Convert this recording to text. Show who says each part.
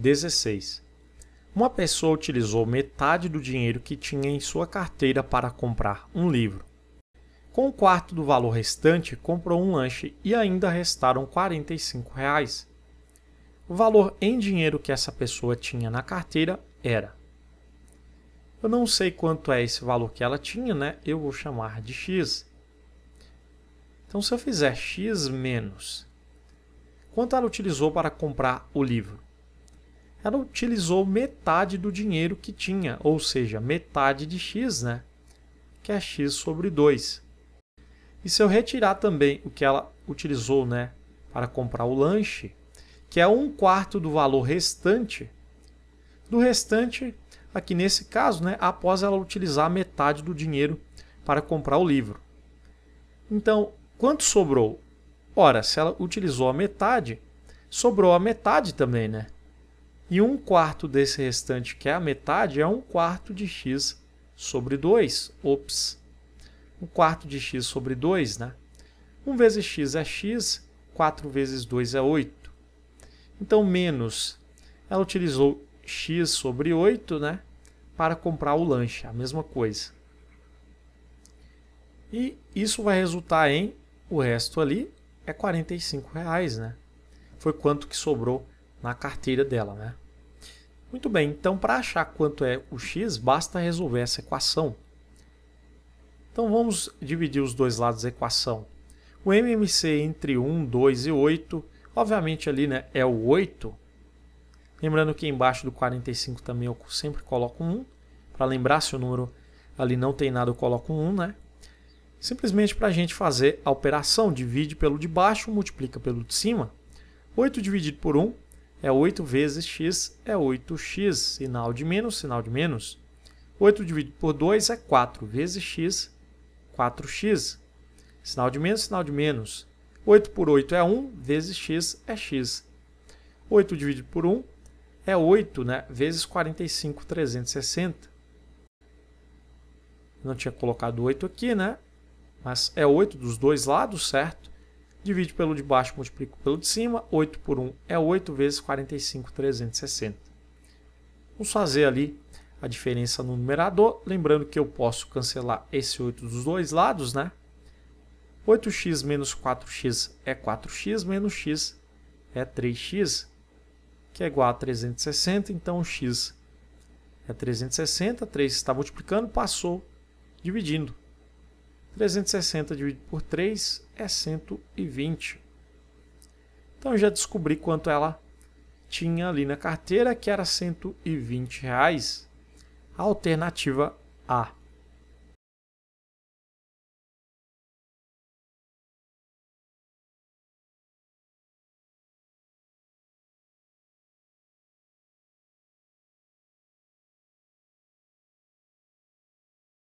Speaker 1: 16. Uma pessoa utilizou metade do dinheiro que tinha em sua carteira para comprar um livro. Com um quarto do valor restante, comprou um lanche e ainda restaram R$ Reais. O valor em dinheiro que essa pessoa tinha na carteira era. Eu não sei quanto é esse valor que ela tinha, né? Eu vou chamar de x. Então, se eu fizer x menos quanto ela utilizou para comprar o livro? ela utilizou metade do dinheiro que tinha, ou seja, metade de x, né? que é x sobre 2. E se eu retirar também o que ela utilizou né, para comprar o lanche, que é um quarto do valor restante, do restante, aqui nesse caso, né, após ela utilizar metade do dinheiro para comprar o livro. Então, quanto sobrou? Ora, se ela utilizou a metade, sobrou a metade também, né? E um quarto desse restante, que é a metade, é um quarto de x sobre 2. Ops! Um quarto de x sobre 2, né? 1 vezes x é x, 4 vezes 2 é 8. Então, menos, ela utilizou x sobre 8, né? Para comprar o lanche, a mesma coisa. E isso vai resultar em, o resto ali, é 45 reais, né? Foi quanto que sobrou na carteira dela, né? Muito bem, então para achar quanto é o x, basta resolver essa equação. Então vamos dividir os dois lados da equação. O MMC entre 1, 2 e 8, obviamente ali né, é o 8. Lembrando que embaixo do 45 também eu sempre coloco 1. Para lembrar se o número ali não tem nada, eu coloco 1, né? Simplesmente para a gente fazer a operação, divide pelo de baixo, multiplica pelo de cima. 8 dividido por 1 é 8 vezes x é 8x, sinal de menos, sinal de menos. 8 dividido por 2 é 4 vezes x, 4x, sinal de menos, sinal de menos. 8 por 8 é 1, vezes x é x. 8 dividido por 1 é 8, né? vezes 45, 360. Não tinha colocado 8 aqui, né? Mas é 8 dos dois lados, certo? Divide pelo de baixo, multiplico pelo de cima. 8 por 1 é 8 vezes 45, 360. Vamos fazer ali a diferença no numerador. Lembrando que eu posso cancelar esse 8 dos dois lados, né? 8x menos 4x é 4x, menos x é 3x, que é igual a 360. Então, x é 360, 3 está multiplicando, passou dividindo. 360 dividido por 3 é 120. Então já descobri quanto ela tinha ali na carteira, que era 120 reais. Alternativa A.